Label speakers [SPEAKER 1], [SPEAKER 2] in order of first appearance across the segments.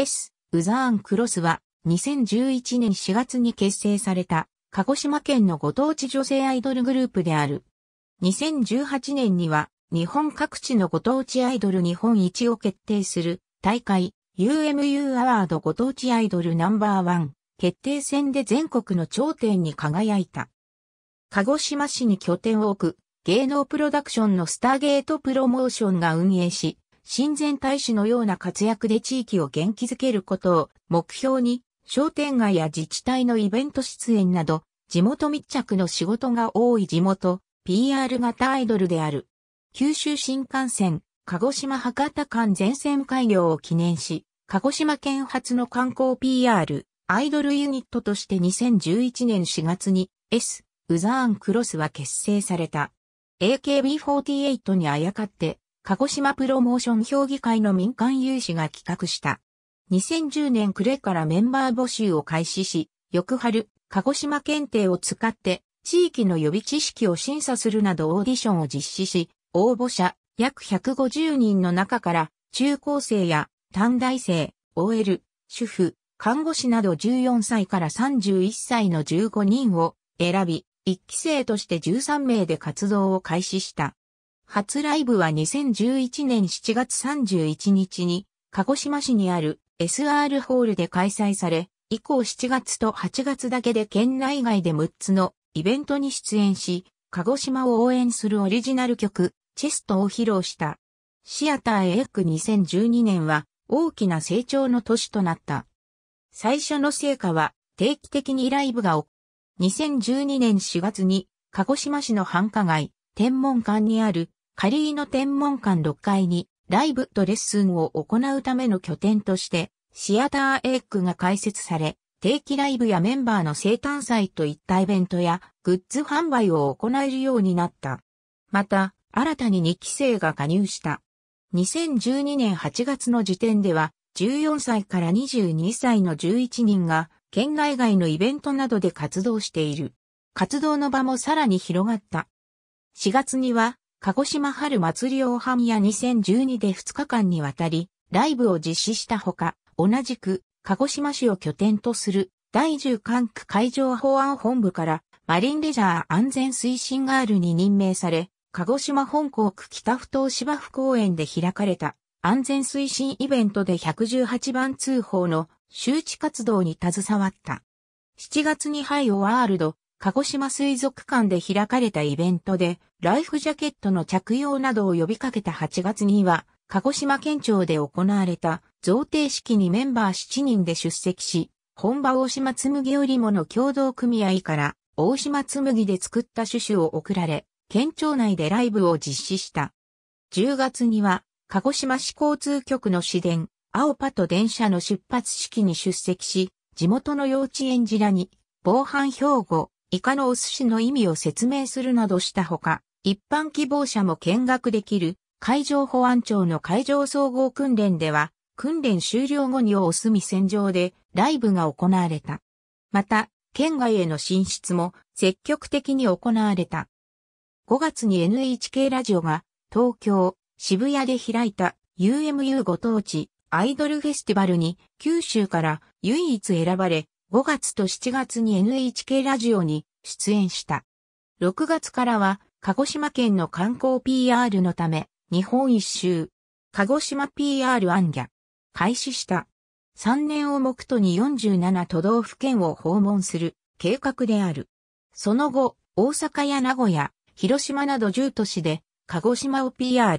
[SPEAKER 1] S、ウザーンクロスは2011年4月に結成された鹿児島県のご当地女性アイドルグループである。2018年には日本各地のご当地アイドル日本一を決定する大会 UMU アワードご当地アイドルナンバーワン決定戦で全国の頂点に輝いた。鹿児島市に拠点を置く芸能プロダクションのスターゲートプロモーションが運営し、親善大使のような活躍で地域を元気づけることを目標に、商店街や自治体のイベント出演など、地元密着の仕事が多い地元、PR 型アイドルである。九州新幹線、鹿児島博多間全線開業を記念し、鹿児島県発の観光 PR、アイドルユニットとして2011年4月に S、ウザーンクロスは結成された。AKB48 にあやかって、鹿児島プロモーション評議会の民間有志が企画した。2010年暮れからメンバー募集を開始し、翌春、鹿児島検定を使って、地域の予備知識を審査するなどオーディションを実施し、応募者約150人の中から、中高生や短大生、OL、主婦、看護師など14歳から31歳の15人を選び、1期生として13名で活動を開始した。初ライブは2011年7月31日に、鹿児島市にある SR ホールで開催され、以降7月と8月だけで県内外で6つのイベントに出演し、鹿児島を応援するオリジナル曲、チェストを披露した。シアターエッグ2012年は大きな成長の年となった。最初の成果は定期的にライブが2012年4月に鹿児島市の繁華街、天文館にある仮の天文館6階にライブとレッスンを行うための拠点として、シアターエッグが開設され、定期ライブやメンバーの生誕祭といったイベントやグッズ販売を行えるようになった。また、新たに2期生が加入した。2012年8月の時点では、14歳から22歳の11人が、県内外のイベントなどで活動している。活動の場もさらに広がった。4月には、鹿児島春祭り大半や2012で2日間にわたり、ライブを実施したほか、同じく、鹿児島市を拠点とする、第10管区海上保安本部から、マリンレジャー安全推進ガールに任命され、鹿児島本港区北不頭芝生公園で開かれた安全推進イベントで118番通報の周知活動に携わった。7月にハイオワールド鹿児島水族館で開かれたイベントで、ライフジャケットの着用などを呼びかけた8月には、鹿児島県庁で行われた贈呈式にメンバー7人で出席し、本場大島紬織物共同組合から大島紬で作った種子を贈られ、県庁内でライブを実施した。10月には、鹿児島市交通局の市電、青パと電車の出発式に出席し、地元の幼稚園児らに、防犯兵庫、イカのお寿司の意味を説明するなどしたほか、一般希望者も見学できる海上保安庁の海上総合訓練では、訓練終了後におみ戦上でライブが行われた。また、県外への進出も積極的に行われた。5月に NHK ラジオが東京、渋谷で開いた UMU ご当地アイドルフェスティバルに九州から唯一選ばれ5月と7月に NHK ラジオに出演した。6月からは、鹿児島県の観光 PR のため、日本一周、鹿児島 PR アンギャ、開始した。3年を目途に47都道府県を訪問する計画である。その後、大阪や名古屋、広島など10都市で、鹿児島を PR。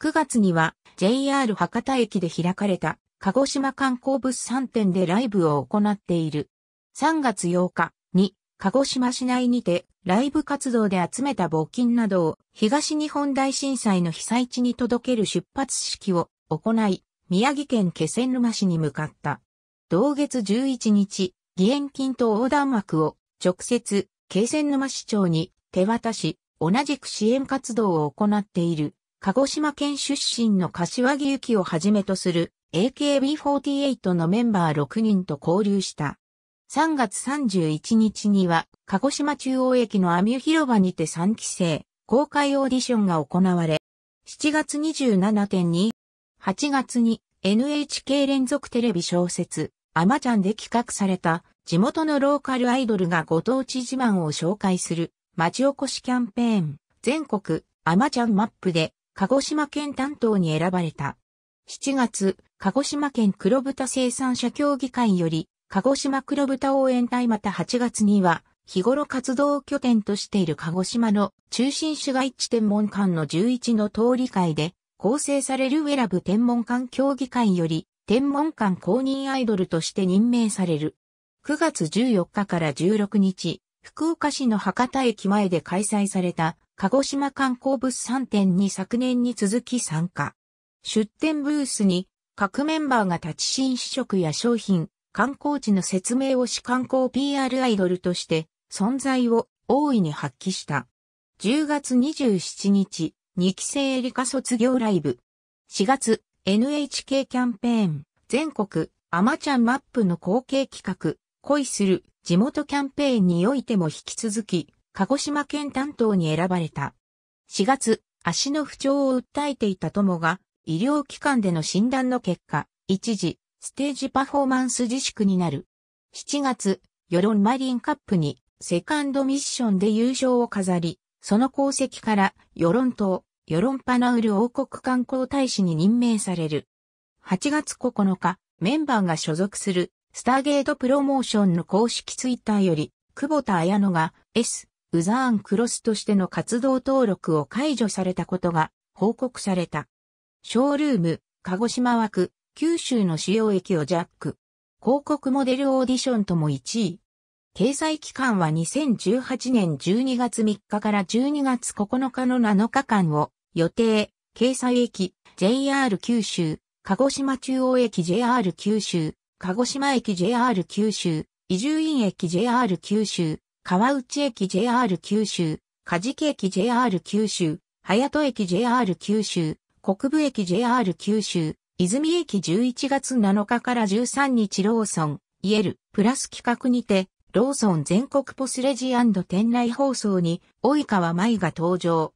[SPEAKER 1] 9月には JR 博多駅で開かれた鹿児島観光物産展でライブを行っている。3月8日に、鹿児島市内にて、ライブ活動で集めた募金などを、東日本大震災の被災地に届ける出発式を行い、宮城県気仙沼市に向かった。同月11義援金と横断幕を直接、気仙沼市長に手渡し、同じく支援活動を行っている、鹿児島県出身の柏木幸をはじめとする AKB48 のメンバー6人と交流した。3月31日には、鹿児島中央駅のアミュ広場にて3期生、公開オーディションが行われ、7月27.2、8月に NHK 連続テレビ小説、アマちゃんで企画された、地元のローカルアイドルがご当地自慢を紹介する、町おこしキャンペーン、全国、アマちゃんマップで、鹿児島県担当に選ばれた。7月、鹿児島県黒豚生産者協議会より、鹿児島黒豚応援隊また8月には、日頃活動拠点としている鹿児島の中心市街地天文館の11の通り会で、構成されるウェラブ天文館協議会より、天文館公認アイドルとして任命される。9月14日から16日、福岡市の博多駅前で開催された鹿児島観光物産展に昨年に続き参加。出展ブースに各メンバーが立ち新試食や商品、観光地の説明をし観光 PR アイドルとして存在を大いに発揮した。10月27日、2期生エリカ卒業ライブ。4月、NHK キャンペーン、全国、アマちゃんマップの後継企画、恋する地元キャンペーンにおいても引き続き、鹿児島県担当に選ばれた。4月、足の不調を訴えていた友が、医療機関での診断の結果、一時、ステージパフォーマンス自粛になる。7月、世論マリンカップに、セカンドミッションで優勝を飾り、その功績から、世論党、世論パナウル王国観光大使に任命される。8月9日、メンバーが所属する、スターゲートプロモーションの公式ツイッターより、久保田綾乃が S、ウザーンクロスとしての活動登録を解除されたことが報告された。ショールーム、鹿児島枠、九州の主要駅をジャック。広告モデルオーディションとも1位。掲載期間は2018年12月3日から12月9日の7日間を予定、掲載駅、JR 九州、鹿児島中央駅 JR 九州、鹿児島駅 JR 九州、伊集院駅 JR 九州、川内駅 JR 九州、梶木駅 JR 九州、早戸駅 JR 九州、国部駅 JR 九州、泉駅11月7日から13日ローソン、イエル、プラス企画にて、ローソン全国ポスレジ店内放送に、及川舞が登場。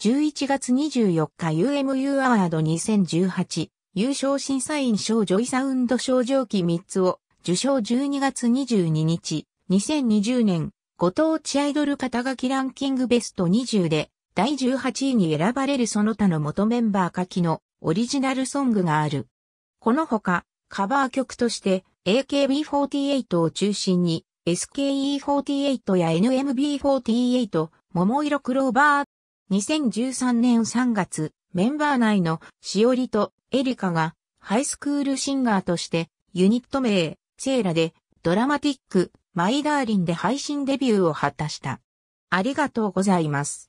[SPEAKER 1] 11月24日 UMU アワード2018優勝審査員賞ジョイサウンド賞状記3つを受賞12月22日2020年ご当地アイドル肩書きランキングベスト20で第18位に選ばれるその他の元メンバー書きのオリジナルソングがある。このほか、カバー曲として AKB48 を中心に SKE48 や NMB48、桃色クローバー。2013年3月、メンバー内のしおりとエリカがハイスクールシンガーとしてユニット名、セーラでドラマティック、マイダーリンで配信デビューを果たした。ありがとうございます。